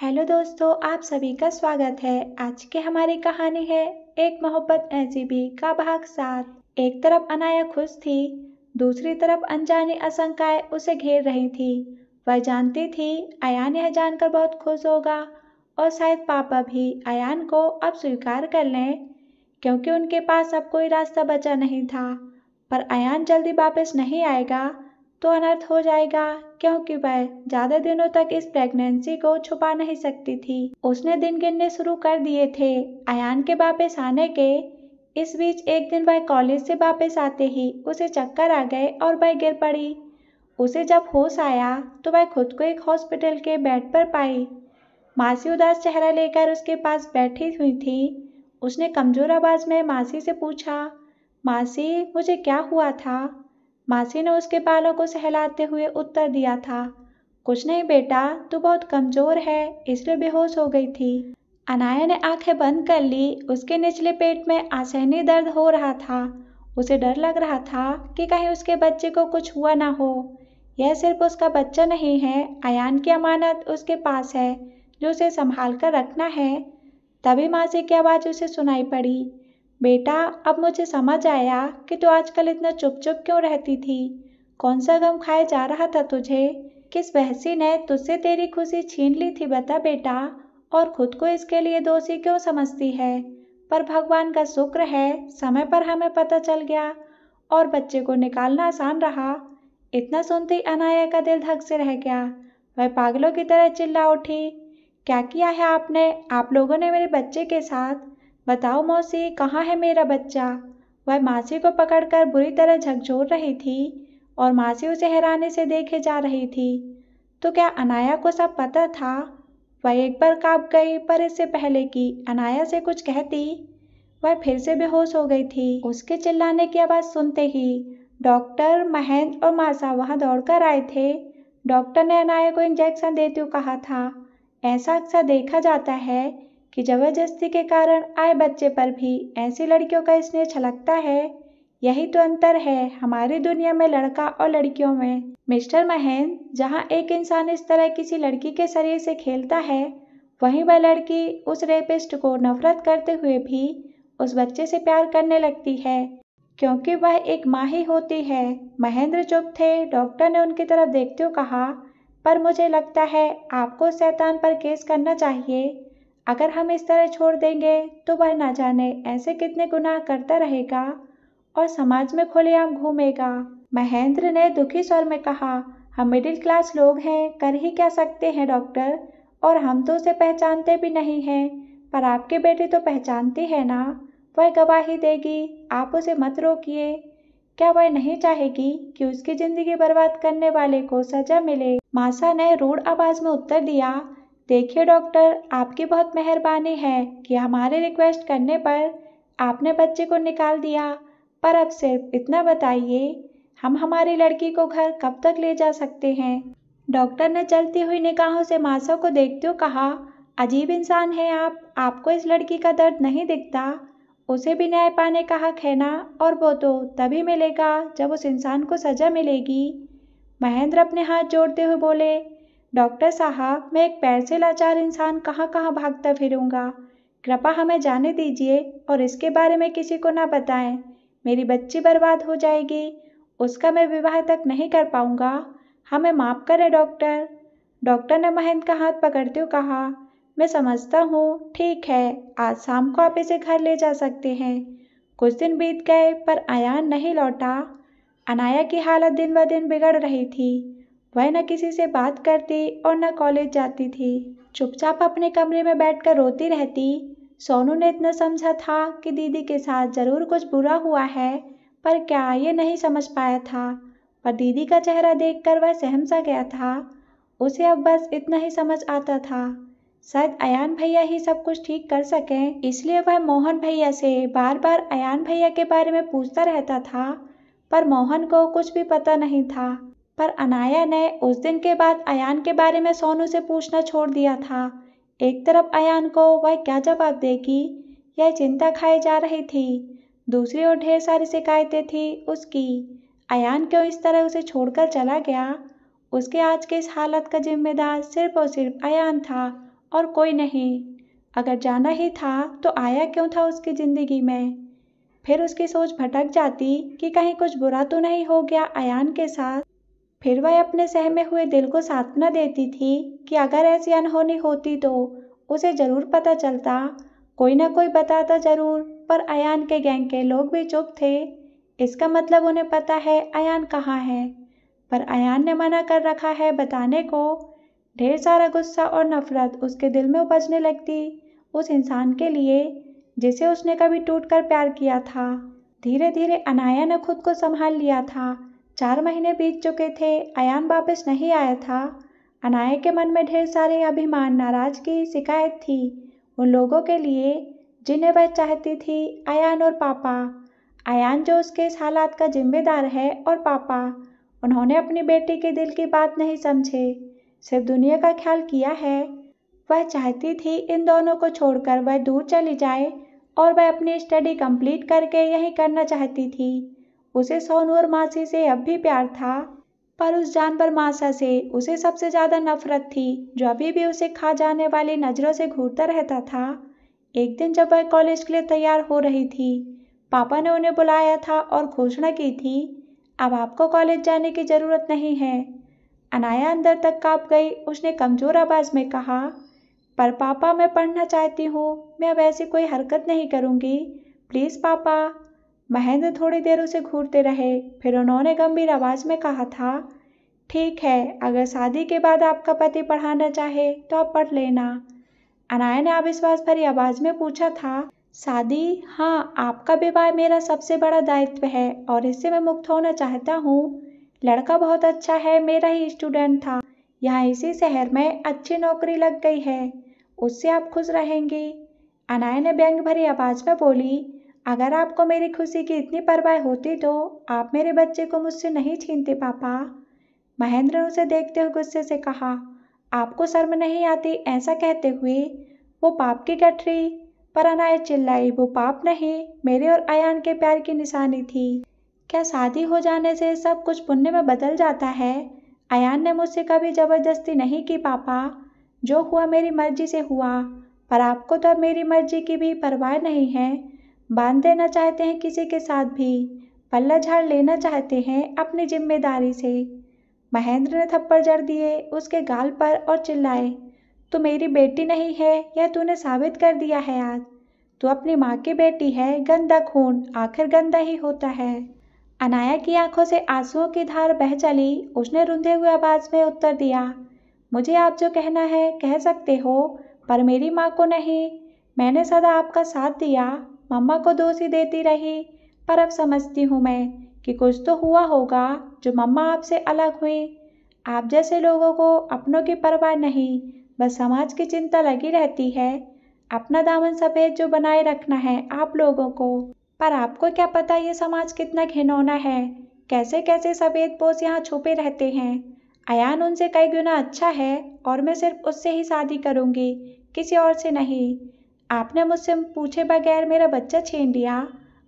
hello दोस्तों आप सभी का स्वागत है आज के हमारी कहानी है एक मोहब्बत ऐसी भी का भाग साथ एक तरफ अनाया खुश थी दूसरी तरफ अनजानी आशंकाएं उसे घेर रही थी वह जानती थी अयान यह जानकर बहुत खुश होगा और शायद पापा भी अयान को अब स्वीकार कर लें क्योंकि उनके पास अब कोई रास्ता बचा नहीं था पर अयान जल्दी वापस नहीं आएगा तो अनर्थ हो जाएगा क्योंकि वह ज्यादा दिनों तक इस प्रेगनेंसी को छुपा नहीं सकती थी उसने दिन गिनने शुरू कर दिए थे अयान के वापस आने के इस बीच एक दिन वह कॉलेज से वापस आते ही उसे चक्कर आ गए और वह गिर पड़ी उसे जब होश आया तो वह खुद को एक हॉस्पिटल के बेड पर पाई मासी उदास चेहरा लेकर उसके पास बैठी हुई थी उसने कमज़ोर आवाज़ में मासी से पूछा मासी मुझे क्या हुआ था मासी ने उसके बालों को सहलाते हुए उत्तर दिया था कुछ नहीं बेटा तू बहुत कमजोर है इसलिए बेहोश हो गई थी अनाया ने आंखें बंद कर ली उसके निचले पेट में आसहनी दर्द हो रहा था उसे डर लग रहा था कि कहीं उसके बच्चे को कुछ हुआ ना हो यह सिर्फ उसका बच्चा नहीं है अयान की अमानत उसके पास है जो उसे संभाल कर रखना है तभी मासी की आवाज़ उसे सुनाई पड़ी बेटा अब मुझे समझ आया कि तू आजकल इतना चुप चुप क्यों रहती थी कौन सा गम खाए जा रहा था तुझे किस वहसी ने तुझसे तेरी खुशी छीन ली थी बता बेटा और खुद को इसके लिए दोषी क्यों समझती है पर भगवान का शुक्र है समय पर हमें पता चल गया और बच्चे को निकालना आसान रहा इतना सुनते ही अनाया का दिल धक से रह गया वह पागलों की तरह चिल्ला उठी क्या किया है आपने आप लोगों ने मेरे बच्चे के साथ बताओ मौसी कहाँ है मेरा बच्चा वह मासी को पकड़कर बुरी तरह झकझोर रही थी और मासी उसे हैरानी से देखे जा रही थी तो क्या अनाया को सब पता था वह एक बार काँप गई पर इससे पहले कि अनाया से कुछ कहती वह फिर से बेहोश हो गई थी उसके चिल्लाने की आवाज़ सुनते ही डॉक्टर महेंद्र और मासा वहाँ दौड़कर आए थे डॉक्टर ने अनाया को इंजेक्शन देते हुए कहा था ऐसा अक्सर देखा जाता है कि ज़बरदस्ती के कारण आए बच्चे पर भी ऐसी लड़कियों का स्नेह छलकता है यही तो अंतर है हमारी दुनिया में लड़का और लड़कियों में मिस्टर महेंद्र जहाँ एक इंसान इस तरह किसी लड़की के शरीर से खेलता है वहीं वह लड़की उस रेपिस्ट को नफरत करते हुए भी उस बच्चे से प्यार करने लगती है क्योंकि वह एक माँ ही होती है महेंद्र चुप थे डॉक्टर ने उनकी तरफ देखते हुए कहा पर मुझे लगता है आपको शैतान पर केस करना चाहिए अगर हम इस तरह छोड़ देंगे तो वह ना जाने ऐसे कितने गुनाह करता रहेगा और समाज में खुलेआम घूमेगा महेंद्र ने दुखी स्वर में कहा हम मिडिल क्लास लोग हैं कर ही क्या सकते हैं डॉक्टर और हम तो उसे पहचानते भी नहीं हैं पर आपके बेटे तो पहचानती है ना वह गवाही देगी आप उसे मत रोकिए क्या वह नहीं चाहेगी कि उसकी ज़िंदगी बर्बाद करने वाले को सजा मिले मासा ने रूढ़ आवाज़ में उत्तर दिया देखिए डॉक्टर आपकी बहुत मेहरबानी है कि हमारे रिक्वेस्ट करने पर आपने बच्चे को निकाल दिया पर अब सिर्फ इतना बताइए हम हमारी लड़की को घर कब तक ले जा सकते हैं डॉक्टर ने चलती हुई निकाहों से मासा को देखते हुए कहा अजीब इंसान है आप आपको इस लड़की का दर्द नहीं दिखता उसे भी न्याय पाने का हक है ना और वो तो तभी मिलेगा जब उस इंसान को सज़ा मिलेगी महेंद्र अपने हाथ जोड़ते हुए बोले डॉक्टर साहब मैं एक पैर से लाचार इंसान कहाँ कहाँ भागता फिरूंगा कृपा हमें जाने दीजिए और इसके बारे में किसी को ना बताएं मेरी बच्ची बर्बाद हो जाएगी उसका मैं विवाह तक नहीं कर पाऊंगा हमें माफ़ करें डॉक्टर डॉक्टर ने महेंद्र का हाथ पकड़ते हुए कहा मैं समझता हूँ ठीक है आज शाम को आप इसे घर ले जा सकते हैं कुछ दिन बीत गए पर आयान नहीं लौटा अनाया की हालत दिन ब दिन बिगड़ रही थी वह न किसी से बात करती और न कॉलेज जाती थी चुपचाप अपने कमरे में बैठकर रोती रहती सोनू ने इतना समझा था कि दीदी के साथ ज़रूर कुछ बुरा हुआ है पर क्या ये नहीं समझ पाया था पर दीदी का चेहरा देखकर वह सहम सा गया था उसे अब बस इतना ही समझ आता था शायद अयान भैया ही सब कुछ ठीक कर सकें इसलिए वह मोहन भैया से बार बार अयान भैया के बारे में पूछता रहता था पर मोहन को कुछ भी पता नहीं था पर अनाया ने उस दिन के बाद अयान के बारे में सोनू से पूछना छोड़ दिया था एक तरफ अयान को वह क्या जवाब देगी यह चिंता खाए जा रही थी दूसरी ओर ढेर सारी शिकायतें थी उसकी अयान क्यों इस तरह उसे छोड़कर चला गया उसके आज के इस हालत का जिम्मेदार सिर्फ और सिर्फ अयान था और कोई नहीं अगर जाना ही था तो आया क्यों था उसकी ज़िंदगी में फिर उसकी सोच भटक जाती कि कहीं कुछ बुरा तो नहीं हो गया अयान के साथ फिर वह अपने सहमे हुए दिल को सांत्वना देती थी कि अगर ऐसी अनहोनी होती तो उसे जरूर पता चलता कोई ना कोई बताता जरूर पर अयान के गैंग के लोग भी चुप थे इसका मतलब उन्हें पता है अयान कहाँ है पर अयान ने मना कर रखा है बताने को ढेर सारा गुस्सा और नफरत उसके दिल में उपजने लगती उस इंसान के लिए जिसे उसने कभी टूट कर प्यार किया था धीरे धीरे अनाया ने खुद को संभाल लिया था चार महीने बीत चुके थे अयान वापस नहीं आया था अनाया के मन में ढेर सारे अभिमान नाराज की शिकायत थी उन लोगों के लिए जिन्हें वह चाहती थी अयान और पापा अयान जो उसके इस हालात का जिम्मेदार है और पापा उन्होंने अपनी बेटी के दिल की बात नहीं समझे सिर्फ दुनिया का ख्याल किया है वह चाहती थी इन दोनों को छोड़कर वह दूर चली जाए और वह अपनी स्टडी कंप्लीट करके यही करना चाहती थी उसे सोनूर मासी से अब भी प्यार था पर उस जानवर मासा से उसे सबसे ज़्यादा नफरत थी जो अभी भी उसे खा जाने वाली नज़रों से घूरता रहता था एक दिन जब वह कॉलेज के लिए तैयार हो रही थी पापा ने उन्हें बुलाया था और घोषणा की थी अब आपको कॉलेज जाने की ज़रूरत नहीं है अनाया अंदर तक काँप गई उसने कमज़ोर आवाज़ में कहा पर पापा मैं पढ़ना चाहती हूँ मैं अब ऐसी कोई हरकत नहीं करूँगी प्लीज़ पापा महेंद्र थोड़ी देर उसे घूरते रहे फिर उन्होंने गंभीर आवाज में कहा था ठीक है अगर शादी के बाद आपका पति पढ़ाना चाहे तो आप पढ़ लेना अनाया ने अविश्वास भरी आवाज में पूछा था शादी हाँ आपका विवाह मेरा सबसे बड़ा दायित्व है और इससे मैं मुक्त होना चाहता हूँ लड़का बहुत अच्छा है मेरा ही स्टूडेंट था यहाँ इसी शहर में अच्छी नौकरी लग गई है उससे आप खुश रहेंगी अनाया ने व्यंग भरी आवाज में बोली अगर आपको मेरी खुशी की इतनी परवाह होती तो आप मेरे बच्चे को मुझसे नहीं छीनते पापा महेंद्र ने उसे देखते हुए गुस्से से कहा आपको शर्म नहीं आती ऐसा कहते हुए वो पाप की गठरी पर अनायत चिल्लाई वो पाप नहीं मेरे और अयान के प्यार की निशानी थी क्या शादी हो जाने से सब कुछ पुण्य में बदल जाता है अयान ने मुझसे कभी ज़बरदस्ती नहीं की पापा जो हुआ मेरी मर्जी से हुआ पर आपको तो अब मेरी मर्जी की भी परवाह नहीं है बांध देना चाहते हैं किसी के साथ भी पल्ला झाड़ लेना चाहते हैं अपनी जिम्मेदारी से महेंद्र ने थप्पड़ जड़ दिए उसके गाल पर और चिल्लाए तू मेरी बेटी नहीं है यह तूने साबित कर दिया है आज तू अपनी माँ की बेटी है गंदा खून आखिर गंदा ही होता है अनाया की आंखों से आंसुओं की धार बह चली उसने रुंधे हुए आवाज में उत्तर दिया मुझे आप जो कहना है कह सकते हो पर मेरी माँ को नहीं मैंने सदा आपका साथ दिया मम्मा को दोषी देती रही पर अब समझती हूँ मैं कि कुछ तो हुआ होगा जो मम्मा आपसे अलग हुई आप जैसे लोगों को अपनों की परवाह नहीं बस समाज की चिंता लगी रहती है अपना दामन सफ़ेद जो बनाए रखना है आप लोगों को पर आपको क्या पता ये समाज कितना घिनौना है कैसे कैसे सफ़ेद पोष यहाँ छुपे रहते हैं अयान उनसे कई गुना अच्छा है और मैं सिर्फ उससे ही शादी करूँगी किसी और से नहीं आपने मुझसे पूछे बगैर मेरा बच्चा छीन लिया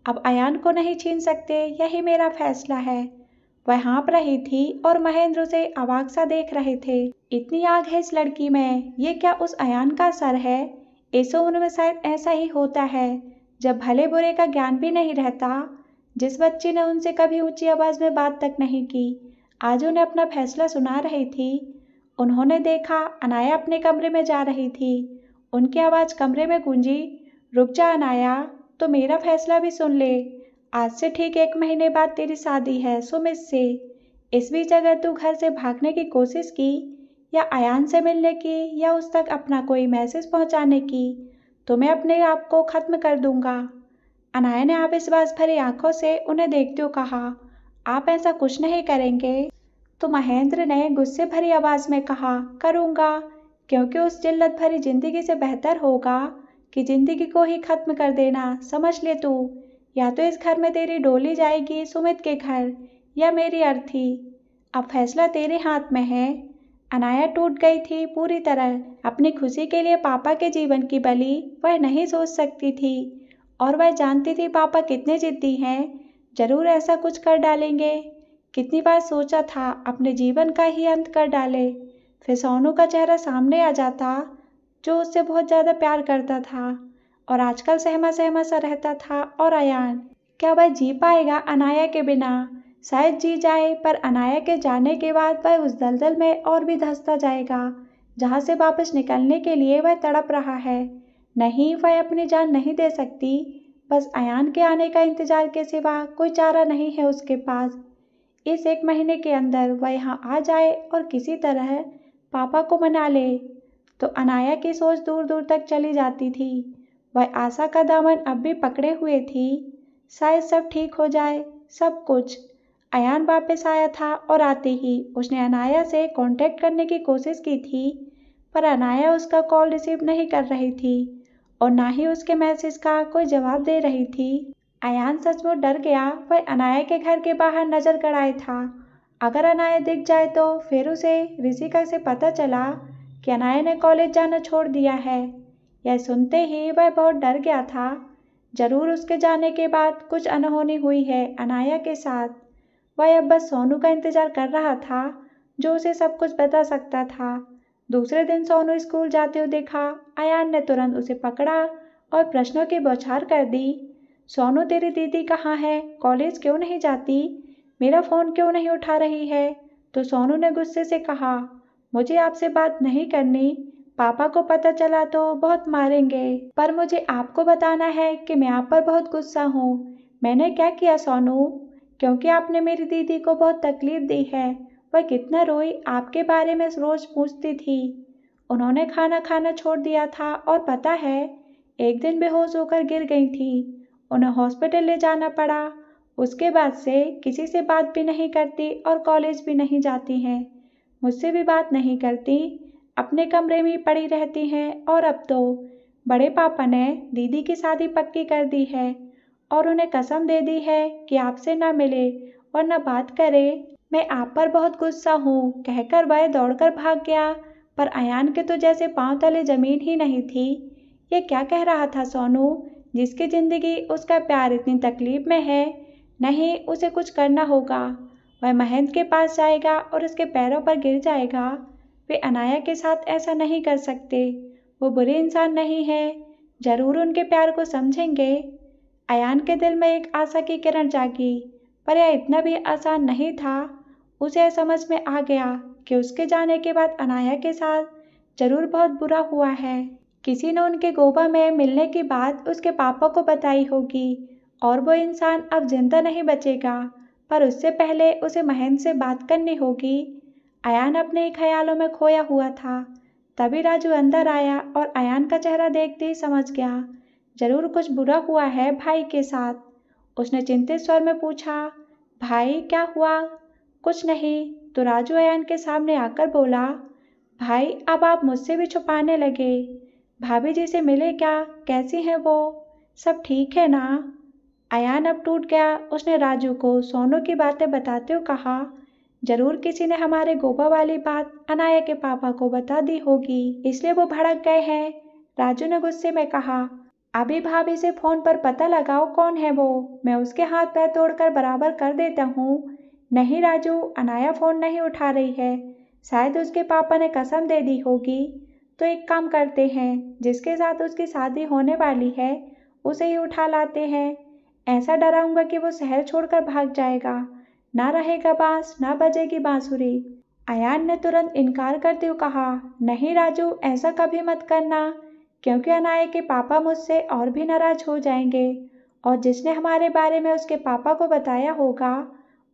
अब अयान को नहीं छीन सकते यही मेरा फैसला है वह हाँप रही थी और महेंद्र उसे अवाक सा देख रहे थे इतनी आग है इस लड़की में ये क्या उस अयान का सर है ऐसो उनमें शायद ऐसा ही होता है जब भले बुरे का ज्ञान भी नहीं रहता जिस बच्ची ने उनसे कभी ऊंची आवाज़ में बात तक नहीं की आज उन्हें अपना फैसला सुना रही थी उन्होंने देखा अनाया अपने कमरे में जा रही थी उनकी आवाज़ कमरे में गूंजी रुक जा अनाया तो मेरा फैसला भी सुन ले आज से ठीक एक महीने बाद तेरी शादी है सुमित से इस बीच अगर तू घर से भागने की कोशिश की या आयान से मिलने की या उस तक अपना कोई मैसेज पहुंचाने की तो मैं अपने आप को ख़त्म कर दूंगा अनाया ने आप इस बात भरी आंखों से उन्हें देखते हुए कहा आप ऐसा कुछ नहीं करेंगे तो महेंद्र ने गुस्से भरी आवाज़ में कहा करूँगा क्योंकि उस जिल्लत भरी जिंदगी से बेहतर होगा कि जिंदगी को ही खत्म कर देना समझ ले तू या तो इस घर में तेरी डोली जाएगी सुमित के घर या मेरी अर्थी अब फैसला तेरे हाथ में है अनाया टूट गई थी पूरी तरह अपनी खुशी के लिए पापा के जीवन की बलि वह नहीं सोच सकती थी और वह जानती थी पापा कितने जिद्दी हैं जरूर ऐसा कुछ कर डालेंगे कितनी बार सोचा था अपने जीवन का ही अंत कर डाले फिर सोनू का चेहरा सामने आ जाता जो उससे बहुत ज़्यादा प्यार करता था और आजकल सहमा सहमा सा रहता था और अयान क्या वह जी पाएगा अनाया के बिना शायद जी जाए पर अनाया के जाने के बाद वह उस दलदल में और भी धंसता जाएगा जहाँ से वापस निकलने के लिए वह तड़प रहा है नहीं वह अपनी जान नहीं दे सकती बस अयान के आने का इंतजार के सिवा कोई चारा नहीं है उसके पास इस एक महीने के अंदर वह यहाँ आ जाए और किसी तरह पापा को मना ले तो अनाया की सोच दूर दूर तक चली जाती थी वह आशा का दामन अब भी पकड़े हुए थी शायद सब ठीक हो जाए सब कुछ अयान वापस आया था और आते ही उसने अनाया से कांटेक्ट करने की कोशिश की थी पर अनाया उसका कॉल रिसीव नहीं कर रही थी और ना ही उसके मैसेज का कोई जवाब दे रही थी अयान सचमुच डर गया वह अनाया के घर के बाहर नजर गड़ाए था अगर अनाया दिख जाए तो फिर उसे ऋषिका से पता चला कि अनाया ने कॉलेज जाना छोड़ दिया है यह सुनते ही वह बहुत डर गया था जरूर उसके जाने के बाद कुछ अनहोनी हुई है अनाया के साथ वह अब बस सोनू का इंतज़ार कर रहा था जो उसे सब कुछ बता सकता था दूसरे दिन सोनू स्कूल जाते हुए देखा अयान ने तुरंत उसे पकड़ा और प्रश्नों की बौछार कर दी सोनू तेरी दीदी कहाँ है कॉलेज क्यों नहीं जाती मेरा फ़ोन क्यों नहीं उठा रही है तो सोनू ने गुस्से से कहा मुझे आपसे बात नहीं करनी पापा को पता चला तो बहुत मारेंगे पर मुझे आपको बताना है कि मैं आप पर बहुत गुस्सा हूँ मैंने क्या किया सोनू क्योंकि आपने मेरी दीदी को बहुत तकलीफ़ दी है वह कितना रोई आपके बारे में रोज़ पूछती थी उन्होंने खाना खाना छोड़ दिया था और पता है एक दिन बेहोश होकर गिर गई थी उन्हें हॉस्पिटल ले जाना पड़ा उसके बाद से किसी से बात भी नहीं करती और कॉलेज भी नहीं जाती हैं मुझसे भी बात नहीं करती अपने कमरे में पड़ी रहती हैं और अब तो बड़े पापा ने दीदी की शादी पक्की कर दी है और उन्हें कसम दे दी है कि आपसे ना मिले और ना बात करे मैं आप पर बहुत गुस्सा हूँ कहकर वह दौड़कर भाग गया पर अयान के तो जैसे पांव तले जमीन ही नहीं थी ये क्या कह रहा था सोनू जिसकी ज़िंदगी उसका प्यार इतनी तकलीफ में है नहीं उसे कुछ करना होगा वह महेंद्र के पास जाएगा और उसके पैरों पर गिर जाएगा वे अनाया के साथ ऐसा नहीं कर सकते वो बुरे इंसान नहीं है जरूर उनके प्यार को समझेंगे अयान के दिल में एक आशा की किरण जागी पर यह इतना भी आसान नहीं था उसे समझ में आ गया कि उसके जाने के बाद अनाया के साथ जरूर बहुत बुरा हुआ है किसी ने उनके गोबा में मिलने की बात उसके पापा को बताई होगी और वो इंसान अब जिंदा नहीं बचेगा पर उससे पहले उसे महेंद्र से बात करनी होगी अयान अपने ही ख्यालों में खोया हुआ था तभी राजू अंदर आया और अयान का चेहरा देखते ही समझ गया जरूर कुछ बुरा हुआ है भाई के साथ उसने चिंतित स्वर में पूछा भाई क्या हुआ कुछ नहीं तो राजू अयान के सामने आकर बोला भाई अब आप मुझसे भी छुपाने लगे भाभी जी से मिले क्या कैसी हैं वो सब ठीक है ना अयान अब टूट गया उसने राजू को सोनू की बातें बताते हुए कहा जरूर किसी ने हमारे गोबा वाली बात अनाया के पापा को बता दी होगी इसलिए वो भड़क गए हैं राजू ने गुस्से में कहा अभी भाभी से फोन पर पता लगाओ कौन है वो मैं उसके हाथ पैर तोड़कर बराबर कर देता हूँ नहीं राजू अनाया फ़ोन नहीं उठा रही है शायद उसके पापा ने कसम दे दी होगी तो एक काम करते हैं जिसके साथ उसकी शादी होने वाली है उसे ही उठा लाते हैं ऐसा डराऊंगा कि वो शहर छोड़कर भाग जाएगा ना रहेगा बांस ना बजेगी बांसुरी अयान ने तुरंत इनकार करते हुए कहा नहीं राजू ऐसा कभी मत करना क्योंकि अनाय के पापा मुझसे और भी नाराज हो जाएंगे और जिसने हमारे बारे में उसके पापा को बताया होगा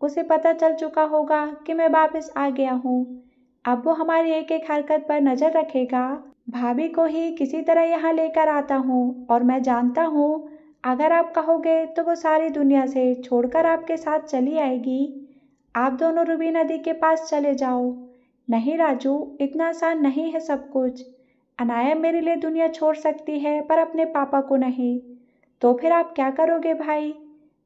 उसे पता चल चुका होगा कि मैं वापस आ गया हूँ अब वो हमारी एक एक हरकत पर नज़र रखेगा भाभी को ही किसी तरह यहाँ लेकर आता हूँ और मैं जानता हूँ अगर आप कहोगे तो वो सारी दुनिया से छोड़कर आपके साथ चली आएगी आप दोनों रूबी नदी के पास चले जाओ नहीं राजू इतना आसान नहीं है सब कुछ अनाया मेरे लिए दुनिया छोड़ सकती है पर अपने पापा को नहीं तो फिर आप क्या करोगे भाई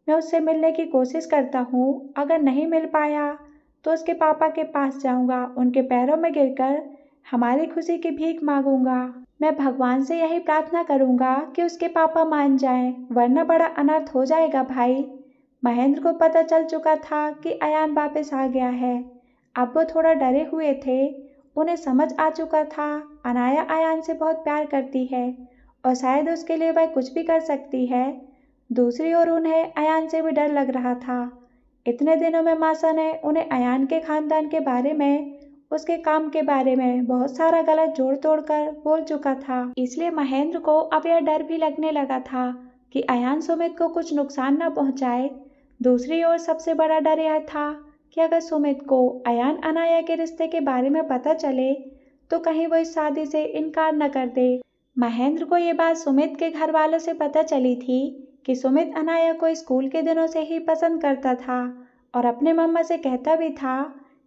मैं उससे मिलने की कोशिश करता हूँ अगर नहीं मिल पाया तो उसके पापा के पास जाऊँगा उनके पैरों में गिरकर हमारी खुशी की भीख मांगूंगा मैं भगवान से यही प्रार्थना करूंगा कि उसके पापा मान जाएं, वरना बड़ा अनर्थ हो जाएगा भाई महेंद्र को पता चल चुका था कि अयान वापस आ गया है अब वो थोड़ा डरे हुए थे उन्हें समझ आ चुका था अनाया अयान से बहुत प्यार करती है और शायद उसके लिए वह कुछ भी कर सकती है दूसरी ओर उन्हें अयान से भी डर लग रहा था इतने दिनों में मासा ने उन्हें अयान के खानदान के बारे में उसके काम के बारे में बहुत सारा गलत जोड़ तोड़ कर बोल चुका था इसलिए महेंद्र को अब यह डर भी लगने लगा था कि अयान सुमित को कुछ नुकसान न पहुंचाए दूसरी ओर सबसे बड़ा डर यह था कि अगर सुमित को अयान अनाया के रिश्ते के बारे में पता चले तो कहीं वो इस शादी से इनकार न कर दे महेंद्र को ये बात सुमित के घर वालों से पता चली थी कि सुमित अनाया को स्कूल के दिनों से ही पसंद करता था और अपने मम्मा से कहता भी था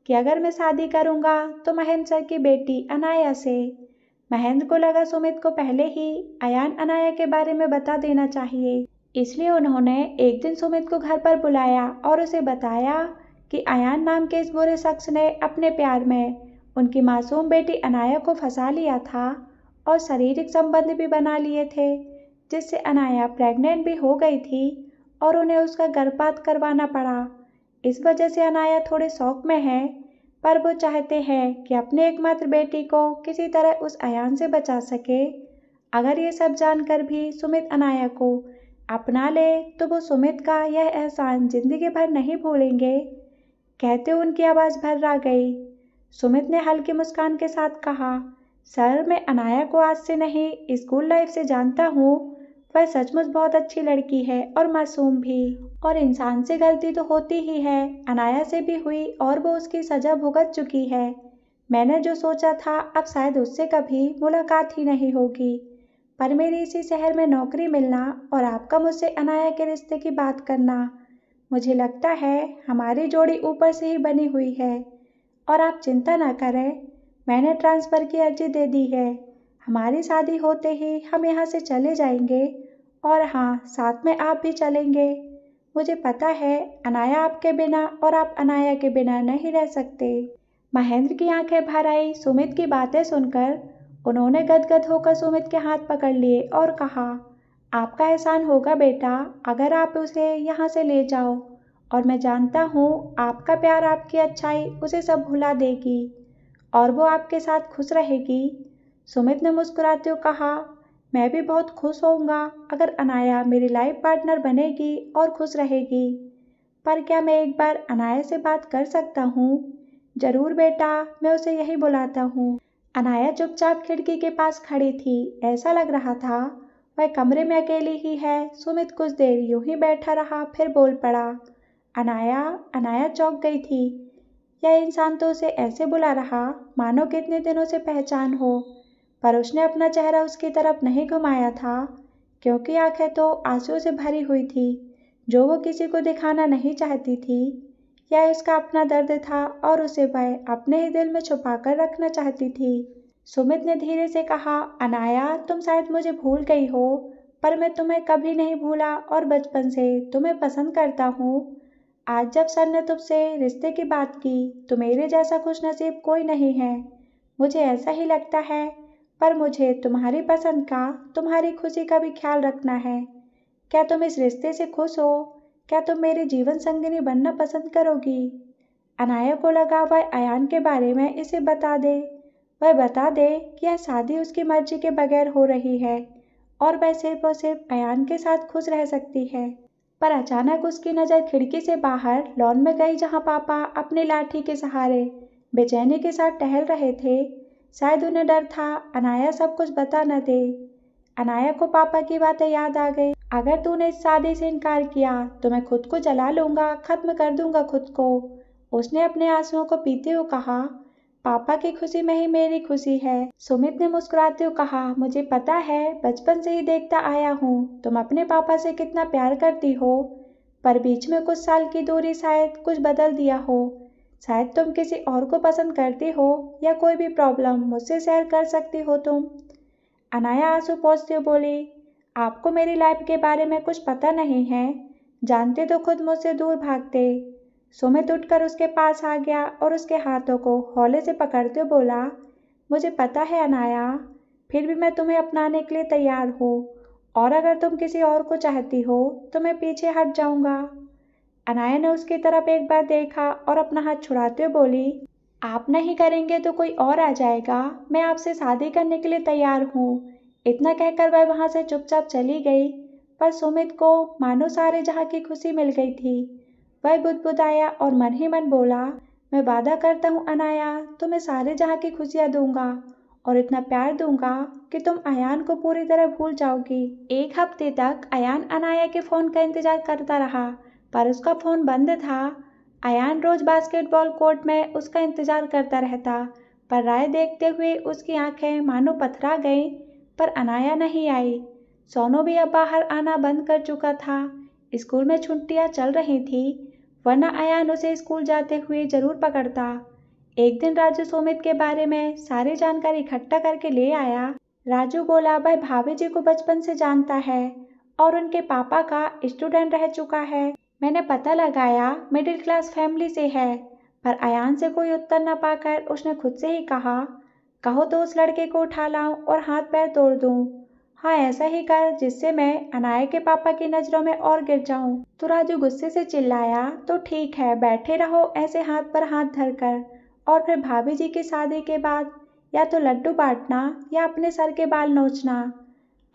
कि अगर मैं शादी करूंगा तो महेंद्र सर की बेटी अनाया से महेंद्र को लगा सुमित को पहले ही अयान अनाया के बारे में बता देना चाहिए इसलिए उन्होंने एक दिन सुमित को घर पर बुलाया और उसे बताया कि अयान नाम के इस बुरे शख्स ने अपने प्यार में उनकी मासूम बेटी अनाया को फंसा लिया था और शारीरिक संबंध भी बना लिए थे जिससे अनाया प्रेग्नेंट भी हो गई थी और उन्हें उसका गर्भपात करवाना पड़ा इस वजह से अनाया थोड़े शौक में है पर वो चाहते हैं कि अपने एकमात्र बेटी को किसी तरह उस अयान से बचा सके अगर ये सब जानकर भी सुमित अनाया को अपना ले तो वो सुमित का यह एहसान जिंदगी भर नहीं भूलेंगे कहते उनकी आवाज़ भर भर्रा गई सुमित ने हल्की मुस्कान के साथ कहा सर मैं अनाया को आज से नहीं स्कूल लाइफ से जानता हूँ वह सचमुच बहुत अच्छी लड़की है और मासूम भी और इंसान से गलती तो होती ही है अनाया से भी हुई और वो उसकी सज़ा भुगत चुकी है मैंने जो सोचा था अब शायद उससे कभी मुलाकात ही नहीं होगी पर मेरी इसी शहर में नौकरी मिलना और आपका मुझसे अनाया के रिश्ते की बात करना मुझे लगता है हमारी जोड़ी ऊपर से ही बनी हुई है और आप चिंता ना करें मैंने ट्रांसफ़र की अर्जी दे दी है हमारी शादी होते ही हम यहाँ से चले जाएंगे और हाँ साथ में आप भी चलेंगे मुझे पता है अनाया आपके बिना और आप अनाया के बिना नहीं रह सकते महेंद्र की आंखें भर आई सुमित की बातें सुनकर उन्होंने गदगद होकर सुमित के हाथ पकड़ लिए और कहा आपका एहसान होगा बेटा अगर आप उसे यहाँ से ले जाओ और मैं जानता हूँ आपका प्यार आपकी अच्छाई उसे सब भुला देगी और वो आपके साथ खुश रहेगी सुमित ने मुस्कुराते हुए कहा मैं भी बहुत खुश होऊंगा अगर अनाया मेरी लाइफ पार्टनर बनेगी और खुश रहेगी पर क्या मैं एक बार अनाया से बात कर सकता हूँ जरूर बेटा मैं उसे यही बुलाता हूँ अनाया चुपचाप खिड़की के पास खड़ी थी ऐसा लग रहा था वह कमरे में अकेली ही है सुमित कुछ देर यूं ही बैठा रहा फिर बोल पड़ा अनाया अनाया चौंक गई थी यह इंसान तो उसे ऐसे बुला रहा मानो कितने दिनों से पहचान हो पर उसने अपना चेहरा उसकी तरफ नहीं घुमाया था क्योंकि आंखें तो आंसुओं से भरी हुई थी जो वो किसी को दिखाना नहीं चाहती थी यह उसका अपना दर्द था और उसे वह अपने ही दिल में छुपा कर रखना चाहती थी सुमित ने धीरे से कहा अनाया तुम शायद मुझे भूल गई हो पर मैं तुम्हें कभी नहीं भूला और बचपन से तुम्हें पसंद करता हूँ आज जब सर ने तुमसे रिश्ते की बात की तो मेरे जैसा खुश नसीब कोई नहीं है मुझे ऐसा ही लगता है पर मुझे तुम्हारी पसंद का तुम्हारी खुशी का भी ख्याल रखना है क्या तुम इस रिश्ते से खुश हो क्या तुम मेरे जीवन संगनी बनना पसंद करोगी अनाया को लगा वह अयान के बारे में इसे बता दे वह बता दे कि यह शादी उसकी मर्जी के बगैर हो रही है और वह सिर्फ और सिर्फ अयान के साथ खुश रह सकती है पर अचानक उसकी नज़र खिड़की से बाहर लॉन में गई जहाँ पापा अपनी लाठी के सहारे बेचैनी के साथ टहल रहे थे शायद उन्हें डर था अनाया सब कुछ बता न दे अनाया को पापा की बातें याद आ गई अगर तूने इस शादी से इनकार किया तो मैं खुद को जला लूंगा खत्म कर दूंगा खुद को उसने अपने आंसुओं को पीते हुए कहा पापा की खुशी में ही मेरी खुशी है सुमित ने मुस्कुराते हुए कहा मुझे पता है बचपन से ही देखता आया हूँ तुम अपने पापा से कितना प्यार करती हो पर बीच में कुछ साल की दूरी शायद कुछ बदल दिया हो शायद तुम किसी और को पसंद करती हो या कोई भी प्रॉब्लम मुझसे शेयर कर सकती हो तुम अनाया आंसू पहुँचते बोली आपको मेरी लाइफ के बारे में कुछ पता नहीं है जानते तो खुद मुझसे दूर भागते सुमित उठकर उसके पास आ गया और उसके हाथों को हौले से पकड़ते बोला मुझे पता है अनाया फिर भी मैं तुम्हें अपनाने के लिए तैयार हूँ और अगर तुम किसी और को चाहती हो तो मैं पीछे हट जाऊँगा अनाया ने उसकी तरफ एक बार देखा और अपना हाथ छुड़ाते हुए बोली आप नहीं करेंगे तो कोई और आ जाएगा मैं आपसे शादी करने के लिए तैयार हूँ इतना कहकर वह वहाँ से चुपचाप चली गई पर सुमित को मानो सारे जहाँ की खुशी मिल गई थी वह बुदबुदाया और मन ही मन बोला मैं वादा करता हूँ अनाया तुम्हें सारे जहाँ की खुशियाँ दूंगा और इतना प्यार दूंगा कि तुम अयान को पूरी तरह भूल जाओगी एक हफ्ते तक अयान अनाया के फ़ोन का इंतज़ार करता रहा पर उसका फ़ोन बंद था अन रोज़ बास्केटबॉल कोर्ट में उसका इंतज़ार करता रहता पर राय देखते हुए उसकी आंखें मानो पथरा गईं पर अनाया नहीं आई सोनू भी अब बाहर आना बंद कर चुका था स्कूल में छुट्टियां चल रही थी वरना अन उसे स्कूल जाते हुए ज़रूर पकड़ता एक दिन राजू सोमित के बारे में सारी जानकारी इकट्ठा करके ले आया राजू बोला भाई भाभी जी को बचपन से जानता है और उनके पापा का स्टूडेंट रह चुका है मैंने पता लगाया मिडिल क्लास फैमिली से है पर अयान से कोई उत्तर ना पाकर उसने खुद से ही कहा कहो तो उस लड़के को उठा लाऊं और हाथ पैर तोड़ दूं हाँ ऐसा ही कर जिससे मैं अनाया के पापा की नज़रों में और गिर जाऊं तो राजू गुस्से से चिल्लाया तो ठीक है बैठे रहो ऐसे हाथ पर हाथ धर कर और फिर भाभी जी की शादी के बाद या तो लड्डू बांटना या अपने सर के बाल नोचना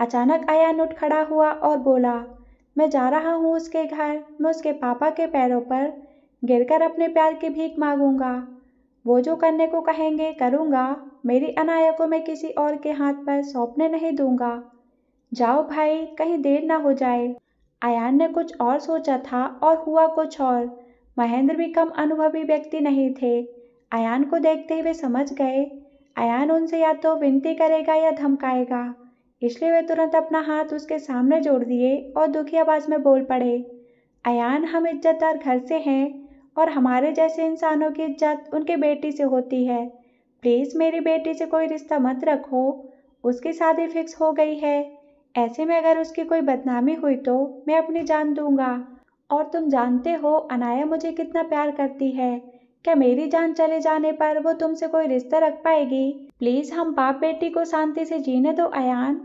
अचानक अयान उठ खड़ा हुआ और बोला मैं जा रहा हूँ उसके घर मैं उसके पापा के पैरों पर गिरकर अपने प्यार की भीख मांगूंगा वो जो करने को कहेंगे करूँगा मेरी अनाया को मैं किसी और के हाथ पर सौंपने नहीं दूंगा जाओ भाई कहीं देर ना हो जाए आयान ने कुछ और सोचा था और हुआ कुछ और महेंद्र भी कम अनुभवी व्यक्ति नहीं थे आयान को देखते हुए समझ गए आयान उनसे या तो विनती करेगा या धमकाएगा इसलिए वे तुरंत अपना हाथ उसके सामने जोड़ दिए और दुखी आवाज में बोल पड़े अयान हम इज्जतदार घर से हैं और हमारे जैसे इंसानों की इज्जत उनके बेटी से होती है प्लीज़ मेरी बेटी से कोई रिश्ता मत रखो उसकी शादी फिक्स हो गई है ऐसे में अगर उसकी कोई बदनामी हुई तो मैं अपनी जान दूंगा और तुम जानते हो अनाया मुझे कितना प्यार करती है क्या मेरी जान चले जाने पर वो तुमसे कोई रिश्ता रख पाएगी प्लीज़ हम बाप बेटी को शांति से जीने दो अयान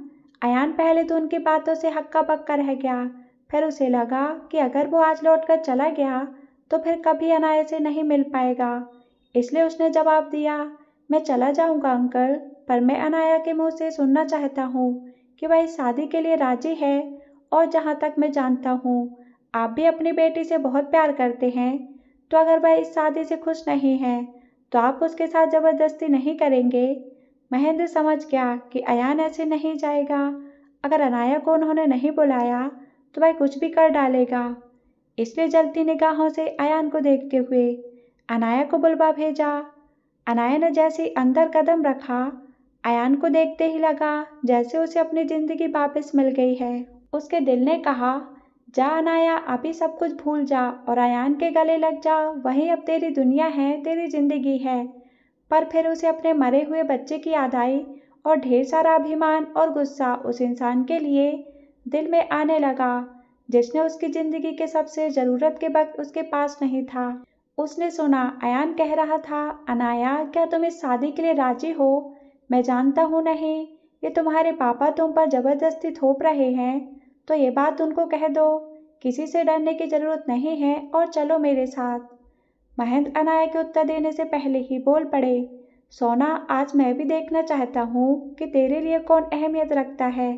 अयान पहले तो उनकी बातों से हक्का पक्का रह गया फिर उसे लगा कि अगर वो आज लौट कर चला गया तो फिर कभी अनाया से नहीं मिल पाएगा इसलिए उसने जवाब दिया मैं चला जाऊंगा अंकल पर मैं अनाया के मुंह से सुनना चाहता हूँ कि वह इस शादी के लिए राजी है और जहाँ तक मैं जानता हूँ आप भी अपनी बेटी से बहुत प्यार करते हैं तो अगर वह इस शादी से खुश नहीं है तो आप उसके साथ ज़बरदस्ती नहीं करेंगे महेंद्र समझ गया कि अयान ऐसे नहीं जाएगा अगर अनाया को उन्होंने नहीं बुलाया तो वह कुछ भी कर डालेगा इसलिए जलती निगाहों से अयान को देखते हुए अनाया को बुलवा भेजा अनाया ने जैसे अंदर कदम रखा अयान को देखते ही लगा जैसे उसे अपनी ज़िंदगी वापस मिल गई है उसके दिल ने कहा जा अनाया अभी सब कुछ भूल जा और आयान के गले लग जा वही अब तेरी दुनिया है तेरी जिंदगी है पर फिर उसे अपने मरे हुए बच्चे की याद आई और ढेर सारा अभिमान और गुस्सा उस इंसान के लिए दिल में आने लगा जिसने उसकी ज़िंदगी के सबसे ज़रूरत के वक्त उसके पास नहीं था उसने सुना अयान कह रहा था अनाया क्या तुम इस शादी के लिए राजी हो मैं जानता हूँ नहीं ये तुम्हारे पापा तुम पर ज़बरदस्ती थोप रहे हैं तो ये बात उनको कह दो किसी से डरने की जरूरत नहीं है और चलो मेरे साथ महेंद्र अनाया के उत्तर देने से पहले ही बोल पड़े सोना आज मैं भी देखना चाहता हूँ कि तेरे लिए कौन अहमियत रखता है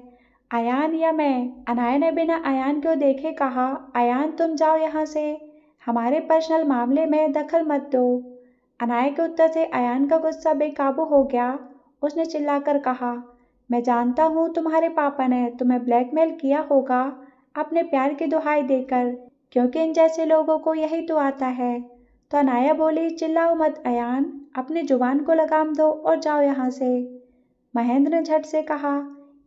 अयान या मैं अनाया ने बिना अयान को देखे कहा अयान तुम जाओ यहाँ से हमारे पर्सनल मामले में दखल मत दो अनाया के उत्तर से अयान का गुस्सा बेकाबू हो गया उसने चिल्लाकर कहा मैं जानता हूँ तुम्हारे पापा ने तुम्हें ब्लैकमेल किया होगा अपने प्यार की दुहाई देकर क्योंकि इन जैसे लोगों को यही तो आता है तो अनाया बोली चिल्लाओ मत अयान अपने जुबान को लगाम दो और जाओ यहाँ से महेंद्र ने झट से कहा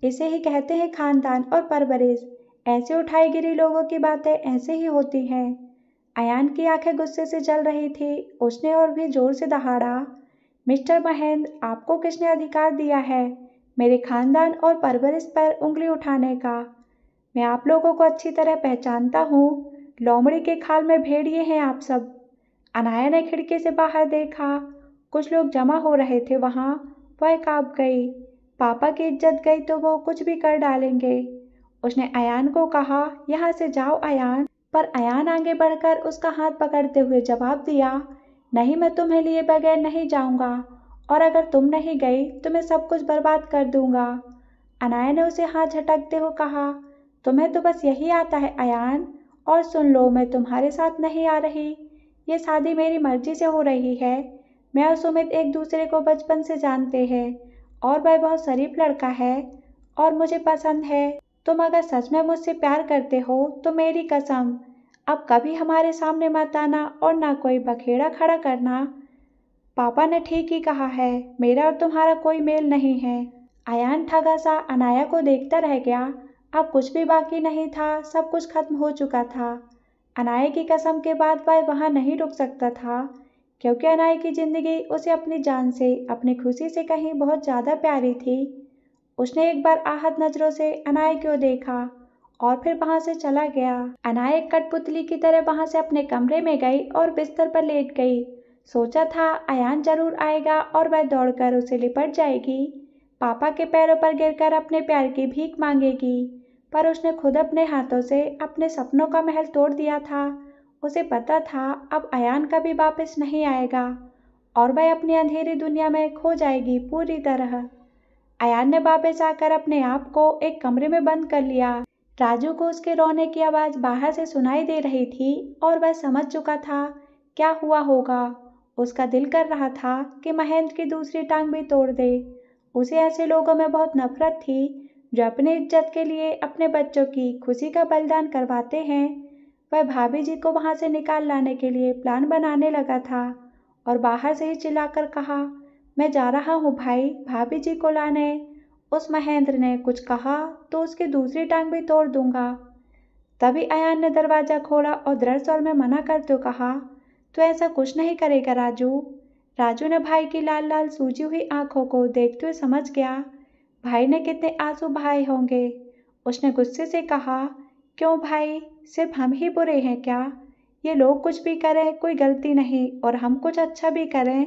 इसे ही कहते हैं खानदान और परवरिश ऐसे उठाई गिरी लोगों की बातें ऐसे ही होती हैं अयान की आंखें गुस्से से जल रही थी उसने और भी जोर से दहाड़ा मिस्टर महेंद्र आपको किसने अधिकार दिया है मेरे ख़ानदान और परवरिश पर उंगली उठाने का मैं आप लोगों को अच्छी तरह पहचानता हूँ लोमड़ी के खाल में भेड़िए हैं आप सब अनाया ने खिड़की से बाहर देखा कुछ लोग जमा हो रहे थे वहाँ वह काँप गई पापा की इज्जत गई तो वो कुछ भी कर डालेंगे उसने अयान को कहा यहाँ से जाओ अयान पर अयान आगे बढ़कर उसका हाथ पकड़ते हुए जवाब दिया नहीं मैं तुम्हें लिए बगैर नहीं जाऊँगा और अगर तुम नहीं गई तो मैं सब कुछ बर्बाद कर दूंगा अनाया ने उसे हाथ झटकते हुए कहा तुम्हें तो बस यही आता है अयान और सुन लो मैं तुम्हारे साथ नहीं आ रही ये शादी मेरी मर्जी से हो रही है मैं और सुमित एक दूसरे को बचपन से जानते हैं और वह बहुत शरीफ लड़का है और मुझे पसंद है तुम अगर सच में मुझसे प्यार करते हो तो मेरी कसम अब कभी हमारे सामने मत आना और ना कोई बखेड़ा खड़ा करना पापा ने ठीक ही कहा है मेरा और तुम्हारा कोई मेल नहीं है आयान ठगा सा अनाया को देखता रह गया अब कुछ भी बाकी नहीं था सब कुछ खत्म हो चुका था अनाया की कसम के बाद वह वहाँ नहीं रुक सकता था क्योंकि अनाया की ज़िंदगी उसे अपनी जान से अपनी खुशी से कहीं बहुत ज़्यादा प्यारी थी उसने एक बार आहत नज़रों से अनाया को देखा और फिर वहाँ से चला गया अनाया कठपुतली की तरह वहाँ से अपने कमरे में गई और बिस्तर पर लेट गई सोचा था अयान जरूर आएगा और वह दौड़कर उसे लिपट जाएगी पापा के पैरों पर गिरकर अपने प्यार की भीख मांगेगी पर उसने खुद अपने हाथों से अपने सपनों का महल तोड़ दिया था उसे पता था अब अयान कभी वापस नहीं आएगा और वह अपनी अंधेरी दुनिया में खो जाएगी पूरी तरह अयान ने वापस आकर अपने आप को एक कमरे में बंद कर लिया राजू को उसके रोने की आवाज़ बाहर से सुनाई दे रही थी और वह समझ चुका था क्या हुआ होगा उसका दिल कर रहा था कि महेंद्र की दूसरी टांग भी तोड़ दे उसे ऐसे लोगों में बहुत नफरत थी जो अपनी इज्जत के लिए अपने बच्चों की खुशी का बलिदान करवाते हैं वह भाभी जी को वहाँ से निकाल लाने के लिए प्लान बनाने लगा था और बाहर से ही चिल्लाकर कहा मैं जा रहा हूँ भाई भाभी जी को लाने उस महेंद्र ने कुछ कहा तो उसकी दूसरी टांग भी तोड़ दूंगा तभी अयान ने दरवाज़ा खोला और दरअसल में मना करते हुए कहा तो ऐसा कुछ नहीं करेगा राजू राजू ने भाई की लाल लाल सूजी हुई आंखों को देखते हुए समझ गया भाई ने कितने आंसू बहाए होंगे उसने गुस्से से कहा क्यों भाई सिर्फ हम ही बुरे हैं क्या ये लोग कुछ भी करें कोई गलती नहीं और हम कुछ अच्छा भी करें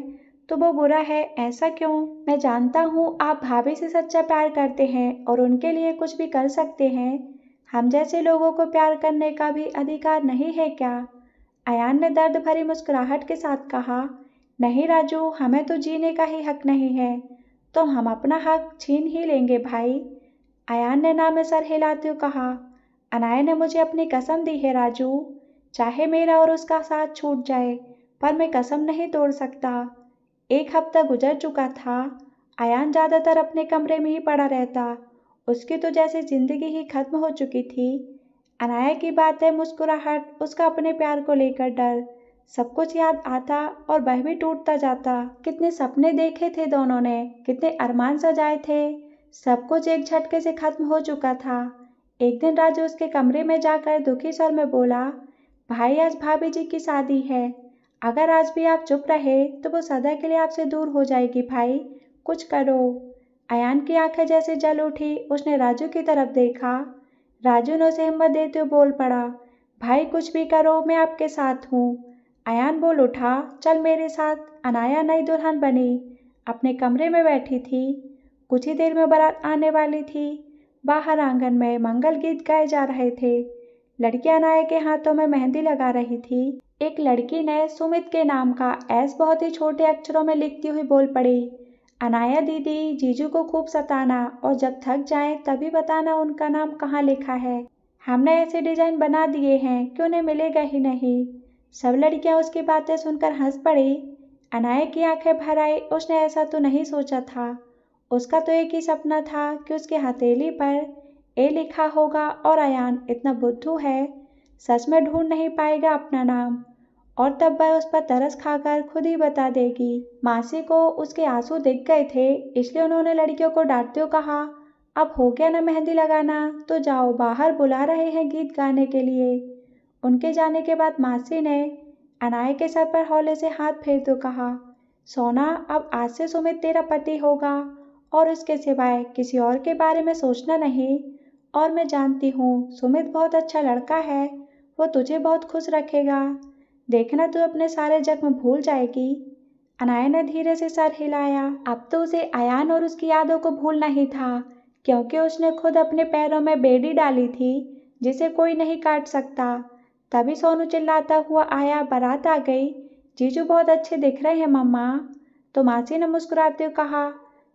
तो वो बुरा है ऐसा क्यों मैं जानता हूँ आप भाभी से सच्चा प्यार करते हैं और उनके लिए कुछ भी कर सकते हैं हम जैसे लोगों को प्यार करने का भी अधिकार नहीं है क्या अयान ने दर्द भरी मुस्कुराहट के साथ कहा नहीं राजू हमें तो जीने का ही हक नहीं है तो हम अपना हक छीन ही लेंगे भाई अयान ने नाम में सर हिलाते हुए कहा अनाया ने मुझे अपनी कसम दी है राजू चाहे मेरा और उसका साथ छूट जाए पर मैं कसम नहीं तोड़ सकता एक हफ्ता गुजर चुका था अयान ज़्यादातर अपने कमरे में ही पड़ा रहता उसकी तो जैसे ज़िंदगी ही खत्म हो चुकी थी अनाया की बात है मुस्कुराहट उसका अपने प्यार को लेकर डर सब कुछ याद आता और वह भी टूटता जाता कितने सपने देखे थे दोनों ने कितने अरमान सजाए थे सब कुछ एक झटके से खत्म हो चुका था एक दिन राजू उसके कमरे में जाकर दुखी स्वर में बोला भाई आज भाभी जी की शादी है अगर आज भी आप चुप रहे तो वो सदा के लिए आपसे दूर हो जाएगी भाई कुछ करो अयान की आंखें जैसे जल उठी उसने राजू की तरफ देखा राजू ने उसे हिम्मत देते हुए बोल पड़ा भाई कुछ भी करो मैं आपके साथ हूँ अयान बोल उठा चल मेरे साथ अनाया नई दुल्हन बनी अपने कमरे में बैठी थी कुछ ही देर में बारात आने वाली थी बाहर आंगन में मंगल गीत गाए जा रहे थे लड़की अनाया के हाथों में मेहंदी लगा रही थी एक लड़की ने सुमित के नाम का एस बहुत ही छोटे अक्षरों में लिखती हुई बोल पड़ी अनाया दीदी जीजू को खूब सताना और जब थक जाएं तभी बताना उनका नाम कहाँ लिखा है हमने ऐसे डिजाइन बना दिए हैं कि उन्हें मिलेगा ही नहीं सब लड़कियां उसकी बातें सुनकर हंस पड़ी अनाया की आंखें भर आई उसने ऐसा तो नहीं सोचा था उसका तो एक ही सपना था कि उसकी हथेली पर ए लिखा होगा और अयान इतना बुद्धू है सच में ढूंढ नहीं पाएगा अपना नाम और तब वह उस पर तरस खाकर खुद ही बता देगी मासी को उसके आंसू दिख गए थे इसलिए उन्होंने लड़कियों को डांटते हुए कहा अब हो गया ना मेहंदी लगाना तो जाओ बाहर बुला रहे हैं गीत गाने के लिए उनके जाने के बाद मासी ने अनाय के सर पर हौले से हाथ फेर दो तो कहा सोना अब आज से सुमित तेरा पति होगा और उसके सिवाय किसी और के बारे में सोचना नहीं और मैं जानती हूँ सुमित बहुत अच्छा लड़का है वो तुझे बहुत खुश रखेगा देखना तो अपने सारे जख्म भूल जाएगी अनाया ने धीरे से सर हिलाया अब तो उसे अयान और उसकी यादों को भूलना ही था क्योंकि उसने खुद अपने पैरों में बेड़ी डाली थी जिसे कोई नहीं काट सकता तभी सोनू चिल्लाता हुआ आया बारात आ गई जीजू बहुत अच्छे दिख रहे हैं मम्मा तो मासी ने मुस्कुराते हुए कहा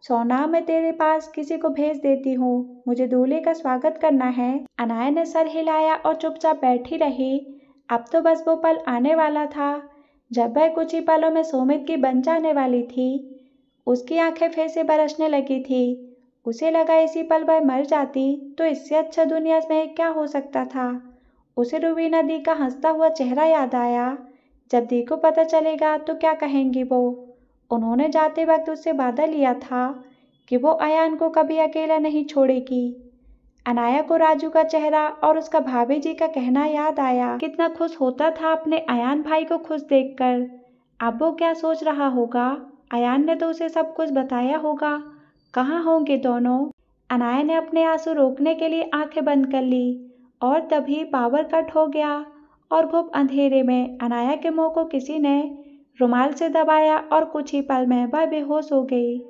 सोना मैं तेरे पास किसी को भेज देती हूँ मुझे दूल्हे का स्वागत करना है अनाया ने सर हिलाया और चुपचाप बैठी रही अब तो बस वो पल आने वाला था जब वह कुछ ही पलों में सोमित की बन जाने वाली थी उसकी आंखें फिर से बरसने लगी थी उसे लगा इसी पल वह मर जाती तो इससे अच्छा दुनिया में क्या हो सकता था उसे रुबीना दी का हंसता हुआ चेहरा याद आया जब दी को पता चलेगा तो क्या कहेंगी वो उन्होंने जाते वक्त उससे वादा लिया था कि वो अयान को कभी अकेला नहीं छोड़ेगी अनाया को राजू का चेहरा और उसका भाभी जी का कहना याद आया कितना खुश होता था अपने अयान भाई को खुश देखकर अब वो क्या सोच रहा होगा अयान ने तो उसे सब कुछ बताया होगा कहाँ होंगे दोनों अनाया ने अपने आंसू रोकने के लिए आंखें बंद कर ली और तभी पावर कट हो गया और घुप अंधेरे में अनाया के मुंह को किसी ने रुमाल से दबाया और कुछ ही पल में वह बेहोश हो गई